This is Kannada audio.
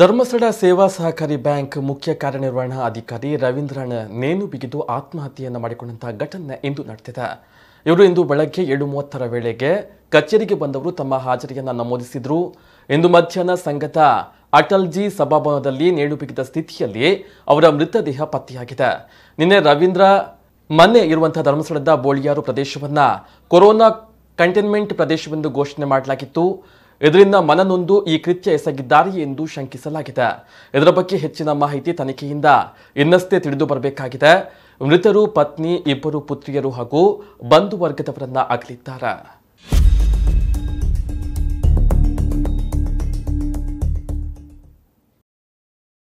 ಧರ್ಮಸ್ಥಳ ಸೇವಾ ಸಹಕಾರಿ ಬ್ಯಾಂಕ್ ಮುಖ್ಯ ಕಾರ್ಯನಿರ್ವಹಣಾ ಅಧಿಕಾರಿ ರವೀಂದ್ರನ ನೇಣು ಬಿಗಿದು ಆತ್ಮಹತ್ಯೆಯನ್ನು ಮಾಡಿಕೊಂಡಂತಹ ಘಟನೆ ಇಂದು ನಡೆದಿದೆ ಇವರು ಇಂದು ಬೆಳಗ್ಗೆ ಏಳು ಮೂವತ್ತರ ವೇಳೆಗೆ ಕಚೇರಿಗೆ ಬಂದವರು ತಮ್ಮ ಹಾಜರಿಯನ್ನು ನಮೂದಿಸಿದರು ಇಂದು ಮಧ್ಯಾಹ್ನ ಸಂಘದ ಅಟಲ್ಜಿ ಸಭಾಭವನದಲ್ಲಿ ನೇಣು ಬಿಗಿದ ಸ್ಥಿತಿಯಲ್ಲಿ ಅವರ ಮೃತದೇಹ ಪತ್ತೆಯಾಗಿದೆ ನಿನ್ನೆ ರವೀಂದ್ರ ಮನೆ ಇರುವಂತಹ ಧರ್ಮಸ್ಥಳದ ಬೋಳಿಯಾರು ಪ್ರದೇಶವನ್ನು ಕೊರೋನಾ ಕಂಟೈನ್ಮೆಂಟ್ ಪ್ರದೇಶವೆಂದು ಘೋಷಣೆ ಮಾಡಲಾಗಿತ್ತು ಇದರಿಂದ ಮನನೊಂದು ಈ ಕೃತ್ಯ ಎಸಗಿದ್ದಾರೆ ಎಂದು ಶಂಕಿಸಲಾಗಿದೆ ಇದರ ಬಗ್ಗೆ ಹೆಚ್ಚಿನ ಮಾಹಿತಿ ತನಿಖೆಯಿಂದ ಇನ್ನಷ್ಟೇ ತಿಳಿದು ಬರಬೇಕಾಗಿದೆ ಮೃತರು ಪತ್ನಿ ಇಬ್ಬರು ಪುತ್ರಿಯರು ಹಾಗೂ ಬಂಧು ವರ್ಗದವರನ್ನ ಅಗಲಿದ್ದಾರೆ